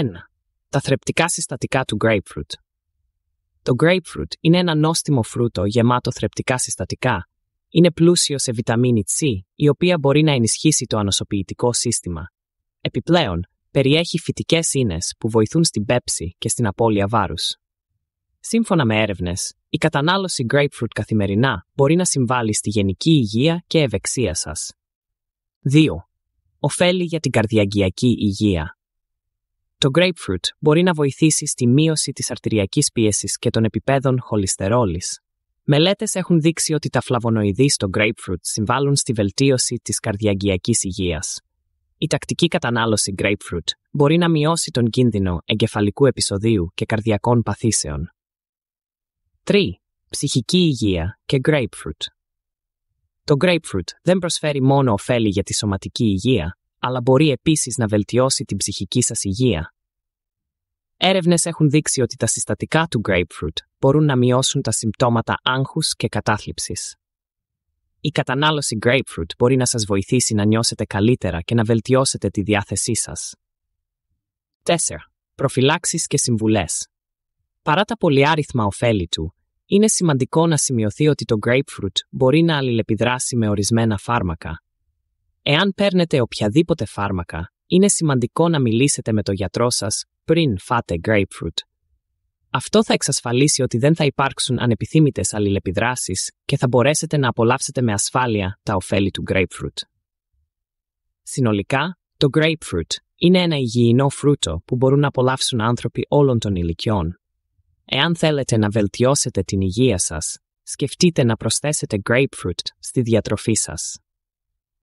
1. Τα θρεπτικά συστατικά του grapefruit. Το grapefruit είναι ένα νόστιμο φρούτο γεμάτο θρεπτικά συστατικά. Είναι πλούσιο σε βιταμίνη C, η οποία μπορεί να ενισχύσει το ανοσοποιητικό σύστημα. Επιπλέον, περιέχει φυτικές ίνες που βοηθούν στην πέψη και στην απώλεια βάρους. Σύμφωνα με έρευνες, η κατανάλωση grapefruit καθημερινά μπορεί να συμβάλλει στη γενική υγεία και ευεξία σας. 2. Οφέλη για την καρδιαγκιακή υγεία. Το grapefruit μπορεί να βοηθήσει στη μείωση της αρτηριακής πίεσης και των επιπέδων χολυστερόλης. Μελέτες έχουν δείξει ότι τα φλαβονοειδή στο grapefruit συμβάλλουν στη βελτίωση της καρδιαγγειακής υγείας. Η τακτική κατανάλωση grapefruit μπορεί να μειώσει τον κίνδυνο εγκεφαλικού επεισοδίου και καρδιακών παθήσεων. 3. Ψυχική υγεία και grapefruit Το grapefruit δεν προσφέρει μόνο ωφέλη για τη σωματική υγεία, αλλά μπορεί επίσης να βελτιώσει την ψυχική σας υγεία. Έρευνες έχουν δείξει ότι τα συστατικά του grapefruit μπορούν να μειώσουν τα συμπτώματα άγχους και κατάθλιψης. Η κατανάλωση grapefruit μπορεί να σας βοηθήσει να νιώσετε καλύτερα και να βελτιώσετε τη διάθεσή σας. 4. Προφυλάξεις και συμβουλές. Παρά τα πολυάριθμα ωφέλη του, είναι σημαντικό να σημειωθεί ότι το grapefruit μπορεί να αλληλεπιδράσει με ορισμένα φάρμακα, Εάν παίρνετε οποιαδήποτε φάρμακα, είναι σημαντικό να μιλήσετε με το γιατρό σας πριν φάτε grapefruit. Αυτό θα εξασφαλίσει ότι δεν θα υπάρξουν ανεπιθύμητες αλληλεπιδράσεις και θα μπορέσετε να απολαύσετε με ασφάλεια τα ωφέλη του grapefruit. Συνολικά, το grapefruit είναι ένα υγιεινό φρούτο που μπορούν να απολαύσουν άνθρωποι όλων των ηλικιών. Εάν θέλετε να βελτιώσετε την υγεία σας, σκεφτείτε να προσθέσετε grapefruit στη διατροφή σας.